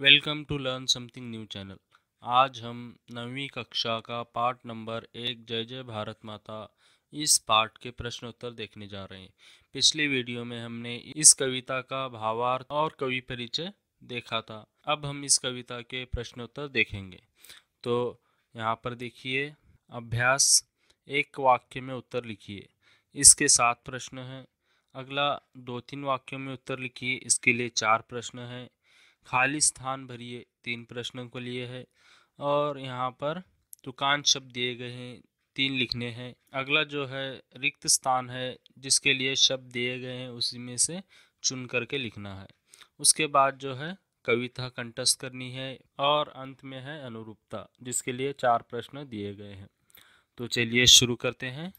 welcome to learn something new channel आज हम नवी कक्षा का पार्ट नंबर एक जय जय भारत माता इस पार्ट के प्रश्नोत्तर देखने जा रहे हैं पिछली वीडियो में हमने इस कविता का भावार्थ और कवि परिचय देखा था अब हम इस कविता के प्रश्नोत्तर देखेंगे तो यहाँ पर देखिए अभ्यास एक वाक्य में उत्तर लिखिए इसके सात प्रश्न हैं अगला दो तीन वाक्यों में उत्तर लिखिए इसके लिए चार प्रश्न हैं खाली स्थान भरिए तीन प्रश्नों के लिए है और यहाँ पर तुकान शब्द दिए गए हैं तीन लिखने हैं अगला जो है रिक्त स्थान है जिसके लिए शब्द दिए गए हैं उसी में से चुन करके लिखना है उसके बाद जो है कविता कंटस्ट करनी है और अंत में है अनुरूपता जिसके लिए चार प्रश्न दिए गए हैं तो चलिए शुरू करते हैं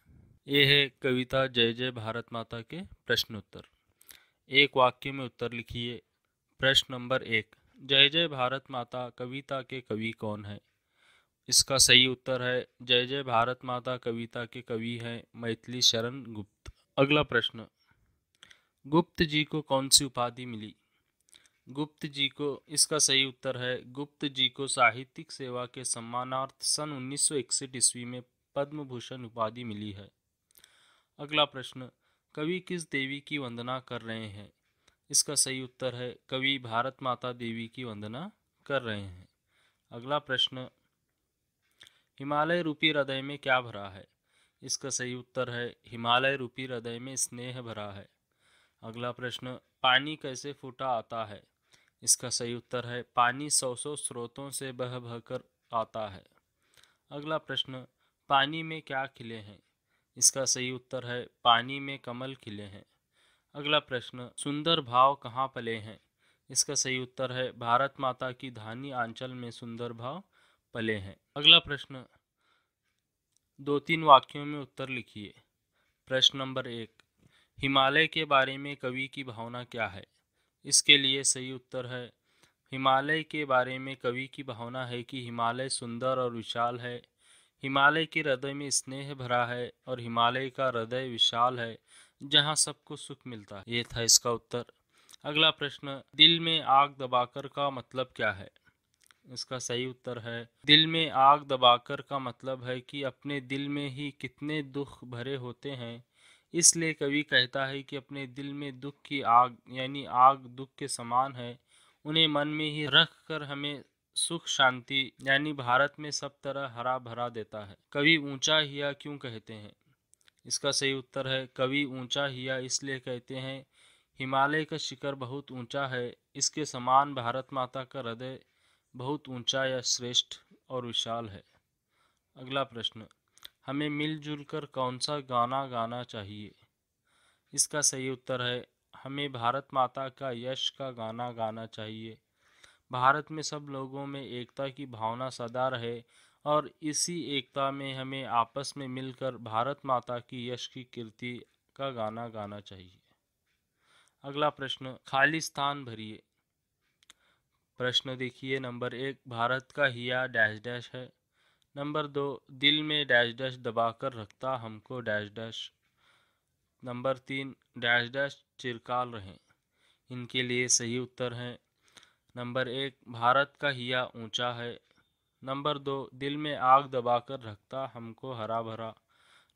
ये है कविता जय जय भारत माता के प्रश्नोत्तर एक वाक्य में उत्तर लिखिए प्रश्न नंबर एक जय जय भारत माता कविता के कवि कौन है इसका सही उत्तर है जय जय भारत माता कविता के कवि हैं मैथिली शरण गुप्त अगला प्रश्न गुप्त जी को कौन सी उपाधि मिली गुप्त जी को इसका सही उत्तर है गुप्त जी को साहित्यिक सेवा के सम्मानार्थ सन उन्नीस ईस्वी में पद्म भूषण उपाधि मिली है अगला प्रश्न कवि किस देवी की वंदना कर रहे हैं इसका सही उत्तर है कवि भारत माता देवी की वंदना कर रहे हैं अगला प्रश्न हिमालय रूपी हृदय में क्या भरा है इसका सही उत्तर है हिमालय रूपी हृदय में स्नेह भरा है अगला प्रश्न पानी कैसे फूटा आता है इसका सही उत्तर है पानी सौ सौ स्रोतों से बह बहकर आता है अगला प्रश्न पानी में क्या खिले हैं इसका सही उत्तर है पानी में कमल खिले हैं अगला प्रश्न सुंदर भाव कहाँ पले हैं इसका सही उत्तर है भारत माता की धानी आंचल में सुंदर भाव पले हैं अगला प्रश्न दो तीन वाक्यों में उत्तर लिखिए प्रश्न नंबर एक हिमालय के बारे में कवि की भावना क्या है इसके लिए सही उत्तर है हिमालय के बारे में कवि की भावना है कि हिमालय सुंदर और विशाल है हिमालय के हृदय में स्नेह भरा है और हिमालय का हृदय विशाल है जहाँ सबको सुख मिलता है ये था इसका उत्तर अगला प्रश्न दिल में आग दबाकर का मतलब क्या है इसका सही उत्तर है दिल में आग दबाकर का मतलब है कि अपने दिल में ही कितने दुख भरे होते हैं इसलिए कवि कहता है कि अपने दिल में दुख की आग यानी आग दुख के समान है उन्हें मन में ही रख कर हमें सुख शांति यानी भारत में सब तरह हरा भरा देता है कवि ऊंचा हिया क्यों कहते हैं इसका सही उत्तर है कवि ऊंचा हिया इसलिए कहते हैं हिमालय का शिखर बहुत ऊंचा है इसके समान भारत माता का हृदय बहुत ऊंचा या श्रेष्ठ और विशाल है अगला प्रश्न हमें मिलजुल कर कौन सा गाना गाना चाहिए इसका सही उत्तर है हमें भारत माता का यश का गाना गाना चाहिए भारत में सब लोगों में एकता की भावना सदा रहे और इसी एकता में हमें आपस में मिलकर भारत माता की यश की कीर्ति का गाना गाना चाहिए अगला प्रश्न खाली स्थान भरिए प्रश्न देखिए नंबर एक भारत का हिया डैश डैश है नंबर दो दिल में डैश डैश दबाकर रखता हमको डैश डैश नंबर तीन डैश डैश चिरकाल रहें इनके लिए सही उत्तर हैं नंबर एक भारत का हिया ऊंचा है नंबर दो दिल में आग दबाकर रखता हमको हरा भरा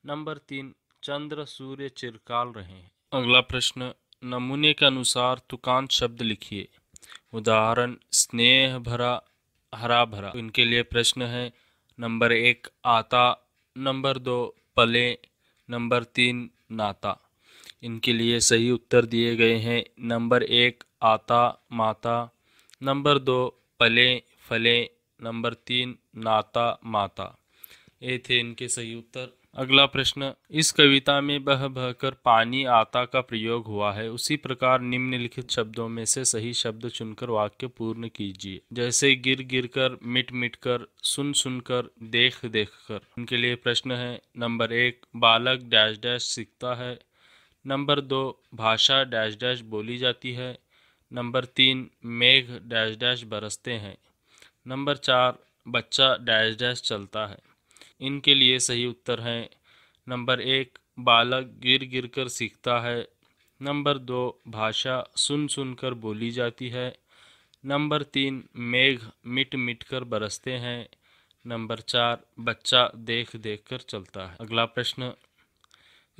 नंबर तीन चंद्र सूर्य चिरकाल रहे हैं अगला प्रश्न नमूने के अनुसार तुकान शब्द लिखिए उदाहरण स्नेह भरा हरा भरा इनके लिए प्रश्न है नंबर एक आता नंबर दो पले नंबर तीन नाता इनके लिए सही उत्तर दिए गए हैं नंबर एक आता माता नंबर दो पले फले नंबर तीन नाता माता ये थे इनके सही उत्तर अगला प्रश्न इस कविता में बह बह कर पानी आता का प्रयोग हुआ है उसी प्रकार निम्नलिखित शब्दों में से सही शब्द चुनकर वाक्य पूर्ण कीजिए जैसे गिर गिर कर मिट मिट कर सुन सुन कर देख देख कर उनके लिए प्रश्न है नंबर एक बालक डैश डैश सीखता है नंबर दो भाषा डैश डैश बोली जाती है नंबर तीन मेघ डैश डैश बरसते हैं नंबर चार बच्चा डैश डैश चलता है इनके लिए सही उत्तर हैं नंबर एक बालक गिर गिर कर सीखता है नंबर दो भाषा सुन सुन कर बोली जाती है नंबर तीन मेघ मिट मिट कर बरसते हैं नंबर चार बच्चा देख देख कर चलता है अगला प्रश्न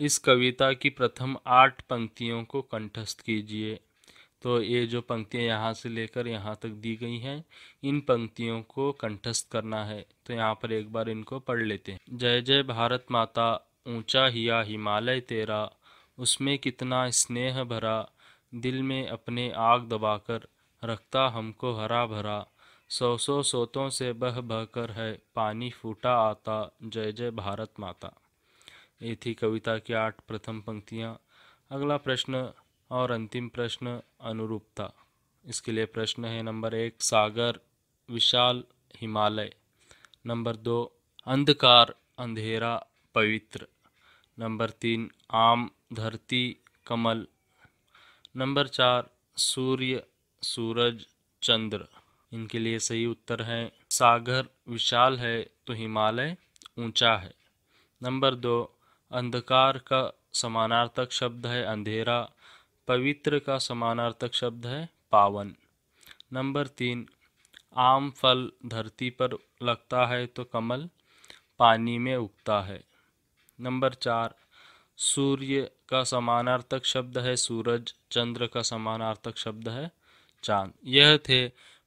इस कविता की प्रथम आठ पंक्तियों को कंठस्थ कीजिए तो ये जो पंक्तियाँ यहाँ से लेकर यहाँ तक दी गई हैं इन पंक्तियों को कंठस्थ करना है तो यहाँ पर एक बार इनको पढ़ लेते हैं जय जय भारत माता ऊंचा हिया हिमालय तेरा उसमें कितना स्नेह भरा दिल में अपने आग दबाकर रखता हमको हरा भरा सौ सौ सोतों से बह बह कर है पानी फूटा आता जय जय भारत माता ये थी कविता की आठ प्रथम पंक्तियाँ अगला प्रश्न और अंतिम प्रश्न अनुरूपता इसके लिए प्रश्न है नंबर एक सागर विशाल हिमालय नंबर दो अंधकार अंधेरा पवित्र नंबर तीन आम धरती कमल नंबर चार सूर्य सूरज चंद्र इनके लिए सही उत्तर है सागर विशाल है तो हिमालय ऊंचा है नंबर दो अंधकार का समानार्थक शब्द है अंधेरा पवित्र का समानार्थक शब्द है पावन नंबर तीन आम फल धरती पर लगता है तो कमल पानी में उगता है नंबर चार सूर्य का समानार्थक शब्द है सूरज चंद्र का समानार्थक शब्द है चांद यह थे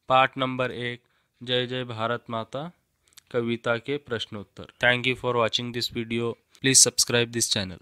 पाठ नंबर एक जय जय भारत माता कविता के प्रश्नोत्तर thank you for watching this video please subscribe this channel